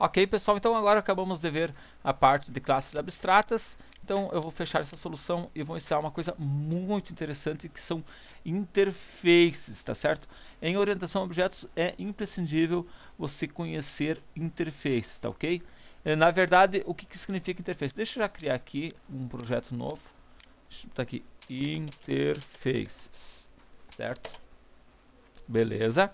Ok, pessoal, então agora acabamos de ver a parte de classes abstratas. Então eu vou fechar essa solução e vou ensinar uma coisa muito interessante que são interfaces, tá certo? Em orientação a objetos é imprescindível você conhecer interfaces, tá ok? Eh, na verdade, o que, que significa interface? Deixa eu já criar aqui um projeto novo. Deixa eu botar aqui interfaces, certo? Beleza.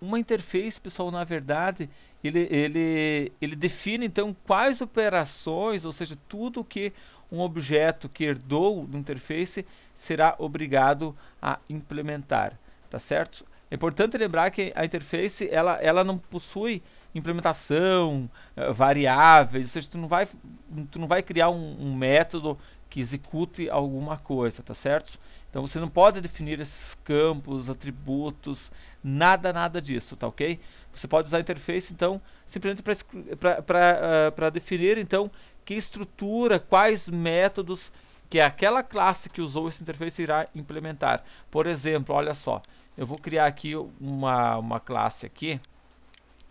Uma interface, pessoal, na verdade, ele, ele, ele define então quais operações, ou seja, tudo que um objeto que herdou do interface será obrigado a implementar, tá certo? É importante lembrar que a interface ela, ela não possui implementação, eh, variáveis, ou seja, tu não vai, tu não vai criar um, um método que execute alguma coisa, tá certo? Então você não pode definir esses campos, atributos, nada, nada disso, tá ok? Você pode usar a interface, então, simplesmente para uh, ah, definir, então, que estrutura, quais métodos que aquela classe que usou essa interface irá implementar. Por exemplo, olha só, eu vou criar aqui uma, uma classe aqui,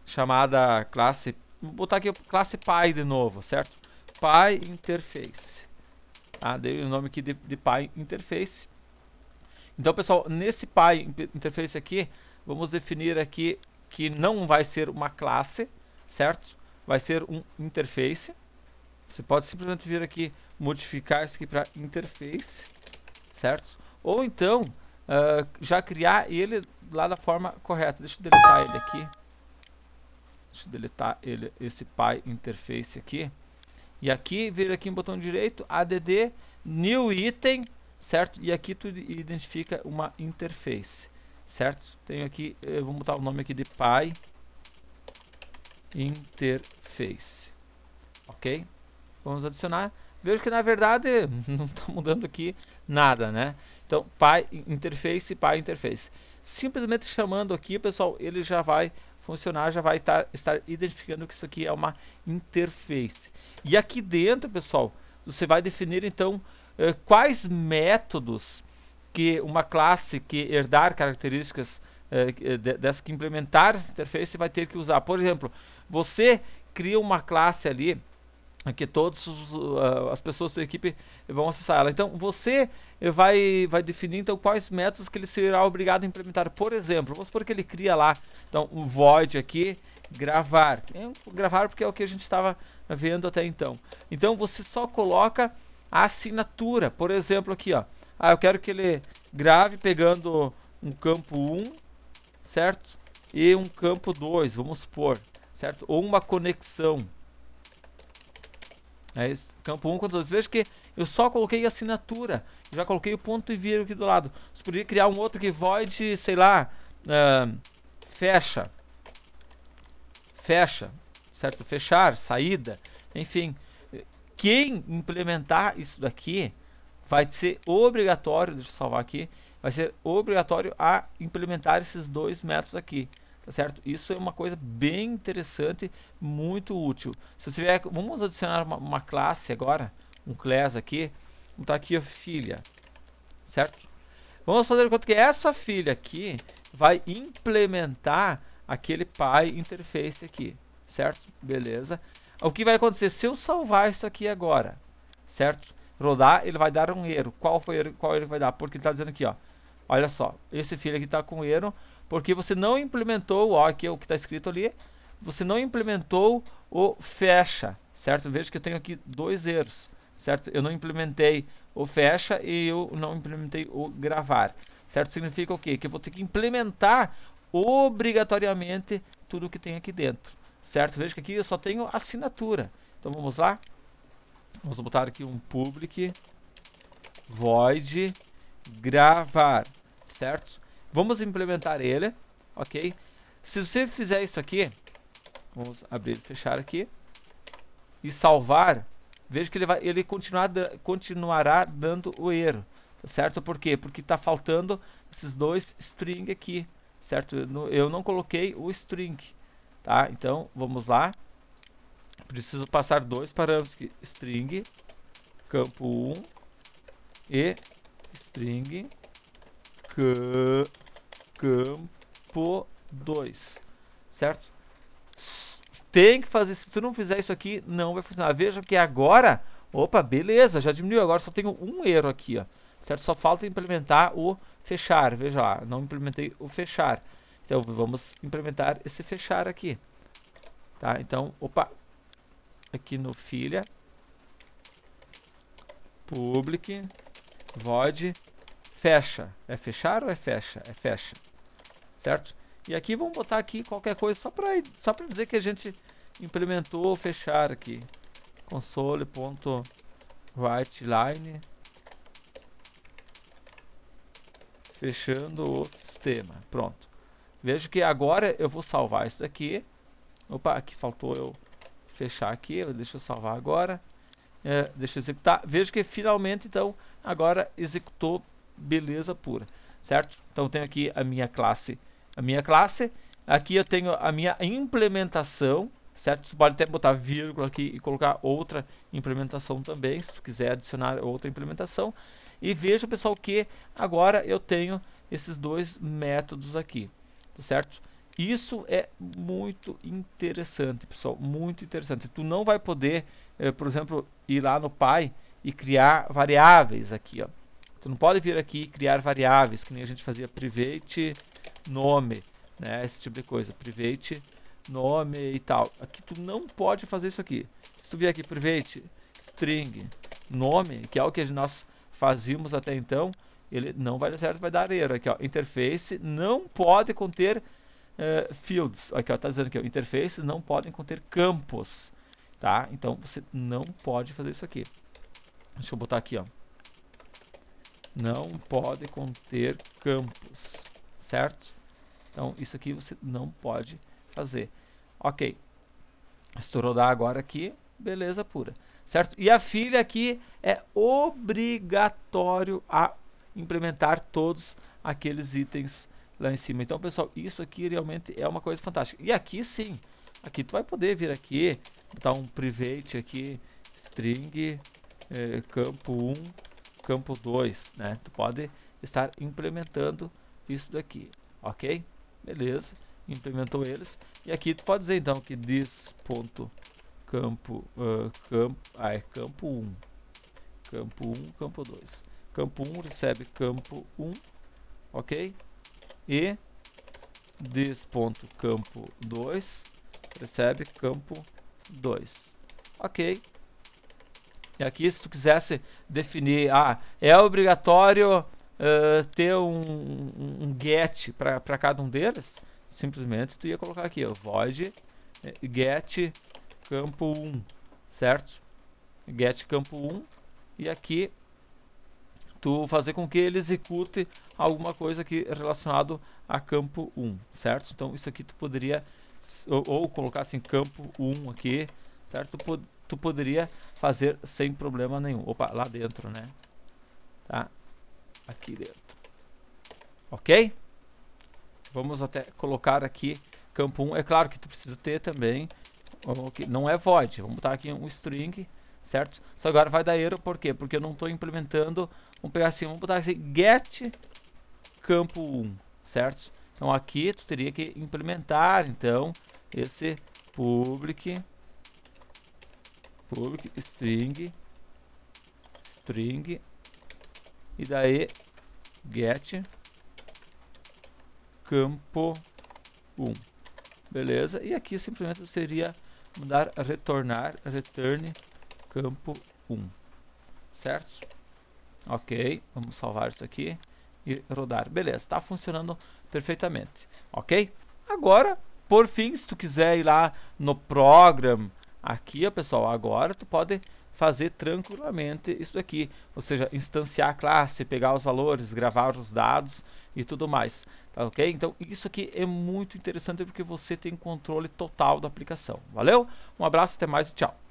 chamada classe, vou botar aqui classe pai de novo, certo? Pai interface. Tá? Dei o nome aqui de, de Interface. Então, pessoal, nesse pai Interface aqui, vamos definir aqui que não vai ser uma classe, certo? Vai ser um interface. Você pode simplesmente vir aqui, modificar isso aqui para interface, certo? Ou então, uh, já criar ele lá da forma correta. Deixa eu deletar ele aqui. Deixa eu deletar ele, esse pai interface aqui. E aqui, veja aqui no botão direito, add, new item, certo? E aqui tu identifica uma interface, certo? Tenho aqui, eu vou botar o nome aqui de pai interface, ok? Vamos adicionar. Vejo que na verdade não está mudando aqui nada, né? Então, pai interface, pai interface. Simplesmente chamando aqui, pessoal, ele já vai funcionar já vai estar, tá, estar identificando que isso aqui é uma interface. E aqui dentro, pessoal, você vai definir então eh, quais métodos que uma classe que herdar características eh, eh, dessa que implementar essa interface vai ter que usar. Por exemplo, você cria uma classe ali que todas uh, ah, as pessoas da equipe vão acessar ela. Então você vai, vai definir então quais métodos que ele será obrigado a implementar. Por exemplo, vamos supor que ele cria lá então um void aqui gravar. É gravar porque é o que a gente estava vendo até então. Então você só coloca a assinatura, por exemplo aqui, ó. Ah, eu quero que ele grave pegando um campo 1, certo? E um campo 2, vamos supor, certo? Ou uma conexão é esse, campo 1 um, contra 2. Veja que eu só coloquei assinatura. Já coloquei o ponto e vírgula aqui do lado. Você poderia criar um outro que void, sei lá, uh, fecha. Fecha, certo? Fechar, saída, enfim. Quem implementar isso daqui vai ser obrigatório, deixa eu salvar aqui, vai ser obrigatório a implementar esses dois métodos aqui. Tá certo? Isso é uma coisa bem interessante, muito útil. Se você tiver, vamos adicionar uma, uma classe agora, um class aqui, vamos botar aqui a filha, certo? Vamos fazer conta que essa filha aqui vai implementar aquele pai interface aqui, certo? Beleza. O que vai acontecer se eu salvar isso aqui agora, certo? Rodar, ele vai dar um erro. Qual foi qual ele vai dar? Porque ele está dizendo aqui, ó. Olha só, esse filho aqui está com erro porque você não implementou, ó, aqui é o que está escrito ali, você não implementou o fecha, certo? Veja que eu tenho aqui dois erros, certo? Eu não implementei o fecha e eu não implementei o gravar, certo? Significa o quê? Que eu vou ter que implementar obrigatoriamente tudo que tem aqui dentro, certo? Veja que aqui eu só tenho assinatura. Então vamos lá. Vamos botar aqui um public void gravar, certo? Vamos implementar ele, ok? Se você fizer isso aqui, vamos abrir e fechar aqui, e salvar, veja que ele, vai, ele continuar, continuará dando o erro, tá certo? Por quê? Porque está faltando esses dois string aqui, certo? Eu não coloquei o string, tá? Então, vamos lá. Preciso passar dois parâmetros aqui, string, campo 1 e string, campo campo 2, certo? Tem que fazer, se tu não fizer isso aqui, não vai funcionar. Veja que agora, opa, beleza, já diminuiu, agora só tenho um erro aqui, ó, certo? Só falta implementar o fechar, veja lá, não implementei o fechar. Então vamos implementar esse fechar aqui, tá? Então, opa, aqui no filha, public, void, fecha. É fechar ou é fecha? É fecha. Certo? E aqui vamos botar aqui qualquer coisa só para só para dizer que a gente implementou fechar aqui. console.writeline fechando o sistema. Pronto. Vejo que agora eu vou salvar isso daqui. Opa, aqui faltou eu fechar aqui. Deixa eu salvar agora. É, deixa eu executar. Vejo que finalmente, então, agora executou beleza pura, certo? Então eu tenho aqui a minha classe, a minha classe, aqui eu tenho a minha implementação, certo? Você pode até botar vírgula aqui e colocar outra implementação também, se tu quiser adicionar outra implementação. E veja, pessoal, que agora eu tenho esses dois métodos aqui, tá certo? Isso é muito interessante, pessoal, muito interessante. Tu não vai poder, eh, por exemplo, ir lá no Pai e criar variáveis aqui, ó. Tu não pode vir aqui criar variáveis, que nem a gente fazia private nome, né? Esse tipo de coisa, private nome e tal. Aqui tu não pode fazer isso aqui. Se tu vier aqui private string nome, que é o que nós fazíamos até então, ele não vai dar certo, vai dar erro aqui, ó. Interface não pode conter uh, fields. Aqui, ó, tá dizendo que interfaces não podem conter campos, tá? Então você não pode fazer isso aqui. Deixa eu botar aqui, ó não pode conter campos, certo? Então, isso aqui você não pode fazer. Ok. Estourou da agora aqui, beleza pura, certo? E a filha aqui é obrigatório a implementar todos aqueles itens lá em cima. Então, pessoal, isso aqui realmente é uma coisa fantástica. E aqui sim, aqui tu vai poder vir aqui, botar um private aqui, string, eh, campo 1, campo 2, né? Tu pode estar implementando isso daqui, ok? Beleza, implementou eles. E aqui tu pode dizer então que this campo, uh, ah, campo, ah, é campo 1, um. campo 1, um, campo 2. Campo 1 um recebe campo 1, um, ok? E this campo 2 recebe campo 2, ok? E aqui, se tu quisesse definir, ah, é obrigatório uh, ter um, um, um get para cada um deles, simplesmente tu ia colocar aqui, o void eh, get campo 1, certo? Get campo 1, e aqui tu fazer com que ele execute alguma coisa aqui relacionado a campo 1, certo? Então isso aqui tu poderia, ou, ou colocar assim, campo 1 aqui, certo? Tu pod tu poderia fazer sem problema nenhum. Opa, lá dentro, né? Tá? Aqui dentro. Ok? Vamos até colocar aqui campo 1. É claro que tu precisa ter também. Okay, não é void. Vamos botar aqui um string, certo? Só agora vai dar erro. Por quê? Porque eu não estou implementando. Vamos pegar assim, vamos botar assim, get campo 1, certo? Então aqui tu teria que implementar, então, esse public public string string e daí get campo 1 beleza e aqui simplesmente seria mudar retornar return campo 1 certo ok vamos salvar isso aqui e rodar beleza está funcionando perfeitamente ok agora por fim se tu quiser ir lá no program Aqui, ó, pessoal, agora tu pode fazer tranquilamente isso aqui, ou seja, instanciar a classe, pegar os valores, gravar os dados e tudo mais, tá ok? Então isso aqui é muito interessante porque você tem controle total da aplicação. Valeu? Um abraço, até mais e tchau!